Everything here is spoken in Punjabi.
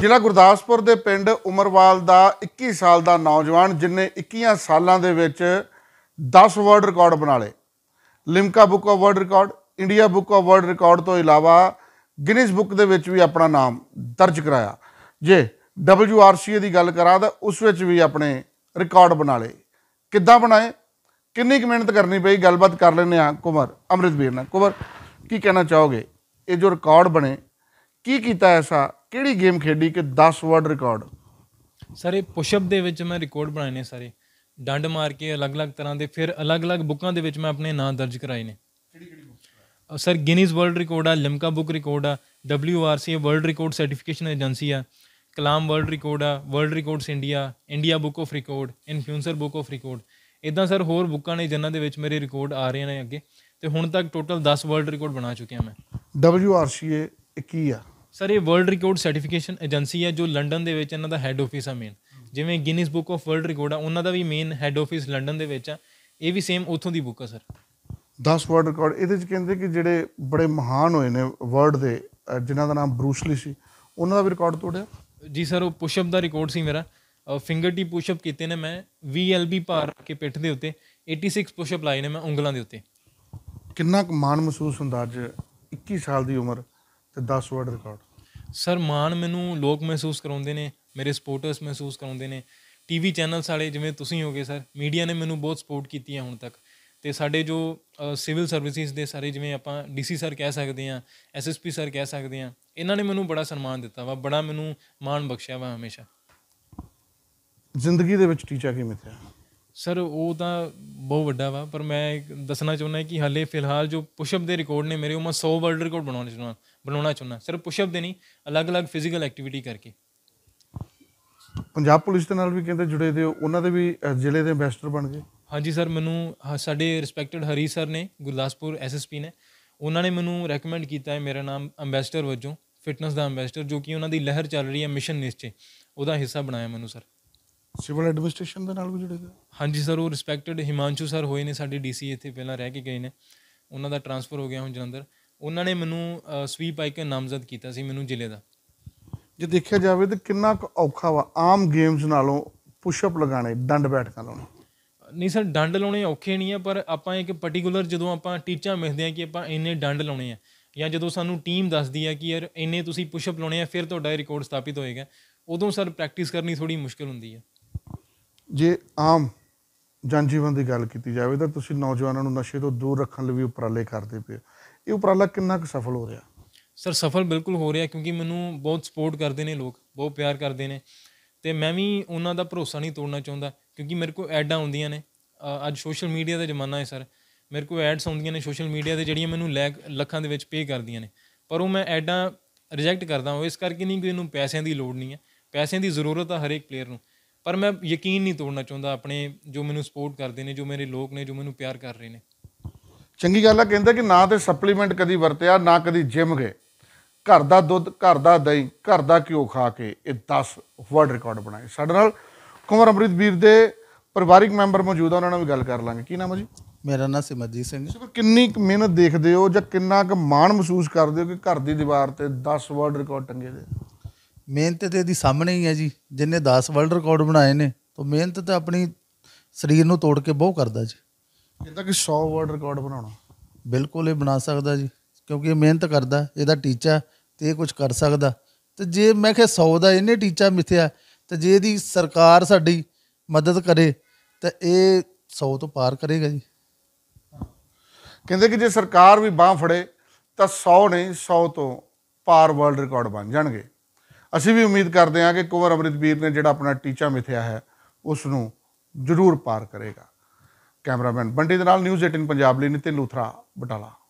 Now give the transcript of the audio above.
ਜ਼ਿਲ੍ਹਾ ਗੁਰਦਾਸਪੁਰ ਦੇ ਪਿੰਡ ਉਮਰਵਾਲ ਦਾ 21 ਸਾਲ ਦਾ ਨੌਜਵਾਨ ਜਿਨੇ 21 ਸਾਲਾਂ ਦੇ ਵਿੱਚ 10 ਵਰਲਡ ਰਿਕਾਰਡ ਬਣਾ ਲਏ Limca book of world record India book of world record ਤੋਂ ਇਲਾਵਾ ਗਿਨੀਜ਼ ਬੁੱਕ ਦੇ ਵਿੱਚ ਵੀ ਆਪਣਾ ਨਾਮ ਦਰਜ ਕਰਾਇਆ ਜੇ WRCA ਦੀ ਗੱਲ ਕਰਾਂ ਤਾਂ ਉਸ ਵਿੱਚ ਵੀ ਆਪਣੇ ਰਿਕਾਰਡ ਬਣਾ ਲਏ ਕਿੱਦਾਂ ਬਣਾਏ ਕਿੰਨੀ ਕੁ ਮਿਹਨਤ ਕਰਨੀ ਪਈ ਗੱਲਬਾਤ ਕਰ ਲੈਨੇ ਆ ਕੁਮਰ ਅਮਰਿਤਵੀਰ ਨਾਲ ਕੁਮਰ ਕੀ ਕਹਿਣਾ ਚਾਹੋਗੇ ਇਹ ਜੋ ਰਿਕਾਰਡ ਬਣੇ ਕੀ ਕੀਤਾ ਐਸਾ ਕਿਹੜੀ ਗੇਮ ਖੇਡੀ ਕਿ 10 ਵਰਲਡ ਰਿਕਾਰਡ ਸਰ ਇਹ ਪੁਸ਼ਅਪ ਦੇ ਵਿੱਚ ਮੈਂ ਰਿਕਾਰਡ ਬਣਾਏ ਨੇ ਸਾਰੇ ਡੰਡ ਮਾਰ ਕੇ ਅਲੱਗ-ਅਲੱਗ ਤਰ੍ਹਾਂ ਦੇ ਫਿਰ ਅਲੱਗ-ਅਲੱਗ ਬੁੱਕਾਂ ਦੇ ਵਿੱਚ ਮੈਂ ਆਪਣੇ ਨਾਂ ਦਰਜ ਕਰਾਏ ਨੇ ਕਿਹੜੀ-ਕਿਹੜੀ book sir Guinness world record ਆ ਲਿਮਕਾ ਬੁੱਕ ਰਿਕਾਰਡ ਆ WRC world record certification agency ਆ ਕਲਾਮ ਵਰਲਡ ਰਿਕਾਰਡ ਆ world records India India book of record influencer book of record ਇਦਾਂ ਸਰ ਹੋਰ ਬੁੱਕਾਂ ਨੇ ਜਿਨ੍ਹਾਂ ਦੇ ਵਿੱਚ ਮੇਰੇ ਰਿਕਾਰਡ ਆ ਰਹੇ ਨੇ ਅੱਗੇ ਤੇ ਹੁਣ ਤੱਕ ਟੋਟਲ 10 ਵਰਲਡ ਰਿਕਾਰਡ ਬਣਾ ਚੁੱਕਿਆ ਮੈਂ ਇਹ ਕੀ ਆ ਸਰ ਇਹ ਵਰਲਡ ਰਿਕਾਰਡ ਸਰਟੀਫਿਕੇਸ਼ਨ ਏਜੰਸੀ ਹੈ ਜੋ ਲੰਡਨ ਦੇ ਵਿੱਚ ਇਹਨਾਂ ਦਾ ਹੈੱਡ ਆਫਿਸ ਆ ਮੇਨ ਜਿਵੇਂ Guinness book of world record ਆ ਉਹਨਾਂ ਦਾ ਵੀ ਮੇਨ ਹੈੱਡ ਆਫਿਸ ਲੰਡਨ ਦੇ ਵਿੱਚ ਆ ਇਹ ਵੀ ਸੇਮ ਉਥੋਂ ਦੀ ਬੁੱਕ ਆ ਸਰ 10 ਵਰਲਡ ਰਿਕਾਰਡ ਇਹਦੇ ਚ ਕਹਿੰਦੇ ਕਿ ਜਿਹੜੇ ਬੜੇ ਮਹਾਨ ਹੋਏ ਨੇ ਵਰਲਡ ਦੇ ਜਿਨ੍ਹਾਂ ਦਾ ਨਾਮ ਬਰੂਸਲੀ ਸੀ ਉਹਨਾਂ ਦਾ ਵੀ ਰਿਕਾਰਡ ਤੋੜਿਆ ਜੀ ਸਰ ਉਹ ਪੁਸ਼ਅਪ ਦਾ ਰਿਕਾਰਡ ਸੀ ਮੇਰਾ ਫਿੰਗਰ ਟੀ ਪੁਸ਼ਅਪ ਕੀਤੇ ਨੇ ਮੈਂ VLB ਭਾਰ ਕੇ ਪਿੱਠ ਦੇ ਉੱਤੇ 86 ਪੁਸ਼ਅਪ ਲਾਏ ਨੇ ਮੈਂ ਉਂਗਲਾਂ ਦੇ ਉੱਤੇ ਕਿੰਨਾ ਕੁ ਮਾਣ ਮਹਿਸੂਸ ਹੁੰਦਾ ਅੱਜ 21 ਸਾਲ ਦੀ ਉਮਰ ਤੇ 10 ਵਰਡ ਰਿਕਾਰਡ ਸਰ ਮਾਨ ਮੈਨੂੰ ਲੋਕ ਮਹਿਸੂਸ ਕਰਾਉਂਦੇ ਨੇ ਮੇਰੇ ਸਪੋਰਟਰਸ ਮਹਿਸੂਸ ਕਰਾਉਂਦੇ ਨੇ ਟੀਵੀ ਚੈਨਲਸ ਵਾਲੇ ਜਿਵੇਂ ਤੁਸੀਂ ਹੋਗੇ ਸਰ ਮੀਡੀਆ ਨੇ ਮੈਨੂੰ ਬਹੁਤ ਸਪੋਰਟ ਕੀਤੀ ਹੈ ਹੁਣ ਤੱਕ ਤੇ ਸਾਡੇ ਜੋ ਸਿਵਲ ਸਰਵਿਸਿਜ਼ ਦੇ ਸਾਰੇ ਜਿਵੇਂ ਆਪਾਂ ਡੀਸੀ ਸਰ ਕਹਿ ਸਕਦੇ ਆ ਐਸਐਸਪੀ ਸਰ ਕਹਿ ਸਕਦੇ ਆ ਇਹਨਾਂ ਨੇ ਮੈਨੂੰ ਬੜਾ ਸਨਮਾਨ ਦਿੱਤਾ ਵਾ ਬੜਾ ਮੈਨੂੰ ਮਾਣ ਬਖਸ਼ਿਆ ਵਾ ਹਮੇਸ਼ਾ ਜ਼ਿੰਦਗੀ ਦੇ ਵਿੱਚ ਟੀਚਾ ਕਿਵੇਂ ਥਿਆ ਸਰ ਉਹ ਤਾਂ ਬਹੁਤ ਵੱਡਾ ਵਾ ਪਰ ਮੈਂ ਦੱਸਣਾ ਚਾਹੁੰਦਾ ਕਿ ਹਾਲੇ ਫਿਲਹਾਲ ਜੋ ਪੁਸ਼ਅਪ ਦੇ ਰਿਕਾਰਡ ਨੇ ਮੇਰੇ ਉਹ ਮੈਂ 100 ਵਰਲਡ ਰਿਕਾਰਡ ਬਣਾਉਣੇ ਚਾਹੁੰਦਾ ਬਣਾਉਣਾ ਚਾਹੁੰਦਾ ਸਿਰਫ ਪੁਸ਼ਅਪ ਦੇ ਨਹੀਂ ਅਲੱਗ-ਅਲੱਗ ਫਿਜ਼ੀਕਲ ਐਕਟੀਵਿਟੀ ਕਰਕੇ ਪੰਜਾਬ ਪੁਲਿਸ ਦੇ ਨਾਲ ਵੀ ਕਹਿੰਦੇ ਜੁੜੇ ਦੇ ਉਹਨਾਂ ਦੇ ਵੀ ਜ਼ਿਲ੍ਹੇ ਦੇ ਐਮਬੈਸਡਰ ਬਣ ਗਏ ਹਾਂਜੀ ਸਰ ਮੈਨੂੰ ਸਾਡੇ ਰਿਸਪੈਕਟਡ ਹਰੀ ਸਰ ਨੇ ਗੁਰਦਾਸਪੁਰ ਐਸਐਸਪੀ ਨੇ ਉਹਨਾਂ ਨੇ ਮੈਨੂੰ ਰეკਮੈਂਡ ਕੀਤਾ ਹੈ ਮੇਰਾ ਨਾਮ ਐਮਬੈਸਡਰ ਵਜੋਂ ਫਿਟਨੈਸ ਦਾ ਐਮਬੈਸਡਰ ਜੋ ਕਿ ਉਹਨਾਂ ਦੀ ਲਹਿਰ ਚੱਲ ਰਹੀ ਹੈ ਮਿਸ਼ਨ ਨਿਸ਼ਚੇ ਉਹਦਾ ਹਿੱਸਾ ਬਣਾਇਆ ਮੈਨੂੰ ਸਰ ਸਿਵਲ ਐਡਮਿਨਿਸਟ੍ਰੇਸ਼ਨ ਦੇ ਨਾਲ ਵੀ ਜੁੜੇ ਦੇ ਹੋ। ਹਾਂਜੀ ਸਰ ਉਹ ਰਿਸਪੈਕਟਡ ਹਿਮਾਂਸ਼ੂ ਸਰ ਹੋਏ ਨੇ ਸਾਡੇ ਡੀਸੀ ਇੱਥੇ ਪਹਿਲਾਂ ਰਹਿ ਕੇ ਗਏ ਨੇ ਉਹਨਾਂ ਦਾ ਟ੍ਰਾਂਸਫਰ ਹੋ ਗਿਆ ਹੁਣ ਜਲੰਧਰ ਉਹਨਾਂ ਨੇ ਮੈਨੂੰ ਸਵੀਪ ਕੇ ਨਾਮਜ਼ਦ ਕੀਤਾ ਸੀ ਮੈਨੂੰ ਜ਼ਿਲ੍ਹੇ ਦਾ ਜੇ ਦੇਖਿਆ ਜਾਵੇ ਤਾਂ ਕਿੰਨਾ ਔਖਾ ਵਾ ਆਮ ਗੇਮਸ ਨਾਲੋਂ ਪੁਸ਼ ਅਪ ਲਗਾਣੇ ਡੰਡ ਬੈਠਕਾਂ ਲਾਉਣੇ ਨਹੀਂ ਸਰ ਡੰਡ ਲਾਉਣੇ ਔਖੇ ਨਹੀਂ ਆ ਪਰ ਆਪਾਂ ਇੱਕ ਪਾਰਟਿਕੂਲਰ ਜਦੋਂ ਆਪਾਂ ਟੀਚਾ ਮਿਲਦੇ ਆ ਕਿ ਆਪਾਂ ਇੰਨੇ ਡੰਡ ਲਾਉਣੇ ਆ ਜਾਂ ਜਦੋਂ ਸਾਨੂੰ ਟੀਮ ਦੱਸਦੀ ਆ ਕਿ ਯਾਰ ਇੰਨੇ ਤੁਸੀਂ ਪੁਸ਼ ਅਪ ਲਾਉਣੇ ਆ ਫਿਰ ਤੁਹਾਡਾ ਰਿਕਾਰਡ ਸਥਾਪਿਤ ਹੋਏਗਾ ਉਦੋਂ ਸਰ ਪ੍ਰੈਕਟਿਸ ਕਰਨੀ ਥੋੜੀ ਮੁਸ਼ਕਲ ਹੁੰਦੀ ਆ ਜੇ ਆਮ ਜਨ ਜੀਵਨ ਦੀ ਗੱਲ ਕੀਤੀ ਜਾਵੇ ਤਾਂ ਤੁਸੀਂ ਨੌਜਵਾਨਾਂ ਨੂੰ ਨਸ਼ੇ ਤੋਂ ਦੂਰ ਰੱਖਣ ਲਈ ਵੀ ਉਪਰਾਲੇ ਕਰਦੇ ਪਏ ਇਹ ਉਪਰਾਲਾ ਕਿੰਨਾ ਕੁ ਸਫਲ ਹੋ ਰਿਹਾ ਸਰ ਸਫਲ ਬਿਲਕੁਲ ਹੋ ਰਿਹਾ ਕਿਉਂਕਿ ਮੈਨੂੰ ਬਹੁਤ ਸਪੋਰਟ ਕਰਦੇ ਨੇ ਲੋਕ ਬਹੁਤ ਪਿਆਰ ਕਰਦੇ ਨੇ ਤੇ ਮੈਂ ਵੀ ਉਹਨਾਂ ਦਾ ਭਰੋਸਾ ਨਹੀਂ ਤੋੜਨਾ ਚਾਹੁੰਦਾ ਕਿਉਂਕਿ ਮੇਰੇ ਕੋਲ ਐਡਾਂ ਆਉਂਦੀਆਂ ਨੇ ਅੱਜ ਸੋਸ਼ਲ ਮੀਡੀਆ ਦਾ ਜ਼ਮਾਨਾ ਹੈ ਸਰ ਮੇਰੇ ਕੋਲ ਐਡਸ ਆਉਂਦੀਆਂ ਨੇ ਸੋਸ਼ਲ ਮੀਡੀਆ ਤੇ ਜਿਹੜੀਆਂ ਮੈਨੂੰ ਲੱਖਾਂ ਦੇ ਵਿੱਚ ਪੇ ਕਰਦੀਆਂ ਨੇ ਪਰ ਉਹ ਮੈਂ ਐਡਾਂ ਰਿਜੈਕਟ ਕਰਦਾ ਹਾਂ ਇਸ ਕਰਕੇ ਨਹੀਂ ਕਿ ਇਹਨੂੰ ਪੈਸਿਆਂ ਦੀ ਲੋੜ ਨਹੀਂ ਹੈ ਪੈਸਿਆਂ ਦੀ ਜ਼ਰੂਰਤ ਆ ਹਰੇਕ ਪਲੇਅਰ ਨੂੰ ਪਰ ਮੈਂ ਯਕੀਨ ਨਹੀਂ ਤੋੜਨਾ ਚਾਹੁੰਦਾ ਆਪਣੇ ਜੋ ਮੈਨੂੰ ਸਪੋਰਟ ਕਰਦੇ ਨੇ ਜੋ ਮੇਰੇ ਲੋਕ ਨੇ ਜੋ ਮੈਨੂੰ ਪਿਆਰ ਕਰ ਰਹੇ ਨੇ ਚੰਗੀ ਗੱਲ ਆ ਕਹਿੰਦਾ ਕਿ ਨਾ ਤੇ ਸਪਲੀਮੈਂਟ ਕਦੀ ਵਰਤਿਆ ਨਾ ਕਦੀ ਜਿਮ ਗਏ ਘਰ ਦਾ ਦੁੱਧ ਘਰ ਦਾ ਦਹੀਂ ਘਰ ਦਾ ਘਿਓ ਖਾ ਕੇ ਇਹ 10 ਵਰਲਡ ਰਿਕਾਰਡ ਬਣਾਏ ਸਾਡੇ ਨਾਲ ਕੁਮਰ ਅਮਰਿਤ ਵੀਰ ਦੇ ਪਰਿਵਾਰਿਕ ਮੈਂਬਰ ਮੌਜੂਦ ਆ ਉਹਨਾਂ ਨਾਲ ਵੀ ਗੱਲ ਕਰ ਲਾਂਗੇ ਕੀ ਨਾਮ ਹੈ ਜੀ ਮੇਰਾ ਨਾਮ ਸਿਮਰਜੀਤ ਸਿੰਘ ਹੈ ਕਿੰਨੀ ਮਿਹਨਤ ਦੇਖਦੇ ਹੋ ਜਾਂ ਕਿੰਨਾ ਕੁ ਮਾਣ ਮਹਿਸੂਸ ਕਰਦੇ ਹੋ ਕਿ ਘਰ ਦੀ ਦੀਵਾਰ ਤੇ 10 ਵਰਲਡ ਰਿਕਾਰਡ ਟੰਗੇ ਦੇ ਮਿਹਨਤ ਤੇ ਇਹਦੀ ਸਾਹਮਣੇ ਹੀ ਹੈ ਜੀ ਜਿੰਨੇ 10 ਵਰਲਡ ਰਿਕਾਰਡ ਬਣਾਏ ਨੇ ਤਾਂ ਮਿਹਨਤ ਤਾਂ ਆਪਣੀ ਸਰੀਰ ਨੂੰ ਤੋੜ ਕੇ ਬਹੁਤ ਕਰਦਾ ਜੀ ਇਹਦਾ ਕਿ 100 ਵਰਡ ਰਿਕਾਰਡ ਬਣਾਉਣਾ ਬਿਲਕੁਲ ਇਹ ਬਣਾ ਸਕਦਾ ਜੀ ਕਿਉਂਕਿ ਇਹ ਮਿਹਨਤ ਕਰਦਾ ਇਹਦਾ ਟੀਚਾ ਤੇ ਇਹ ਕੁਝ ਕਰ ਸਕਦਾ ਤੇ ਜੇ ਮੈਂ ਕਿਹਾ 100 ਦਾ ਇਹਨੇ ਟੀਚਾ ਮਿਥਿਆ ਤੇ ਜੇ ਇਹਦੀ ਸਰਕਾਰ ਸਾਡੀ ਮਦਦ ਕਰੇ ਤਾਂ ਇਹ 100 ਤੋਂ ਪਾਰ ਕਰੇਗਾ ਜੀ ਕਹਿੰਦੇ ਕਿ ਜੇ ਸਰਕਾਰ ਵੀ ਬਾਹ ਫੜੇ ਤਾਂ 100 ਨਹੀਂ 100 ਤੋਂ ਪਾਰ ਵਰਲਡ ਰਿਕਾਰਡ ਬਣ ਜਾਣਗੇ ਅਸੀਂ ਵੀ ਉਮੀਦ ਕਰਦੇ ਹਾਂ ਕਿ ਕੁਵਰ ਅਮਰਿਤਵੀਰ ਨੇ ਜਿਹੜਾ ਆਪਣਾ ਟੀਚਾ ਮਿਥਿਆ ਹੈ ਉਸ ਨੂੰ ਜ਼ਰੂਰ ਪਾਰ ਕਰੇਗਾ ਕੈਮਰਾਮੈਨ ਬੰਡੀ ਦੇ ਨਾਲ ਨਿਊਜ਼ 18 ਪੰਜਾਬ ਲਈ ਨਿਤਿਨ ਲੂਥਰਾ ਬਟਾਲਾ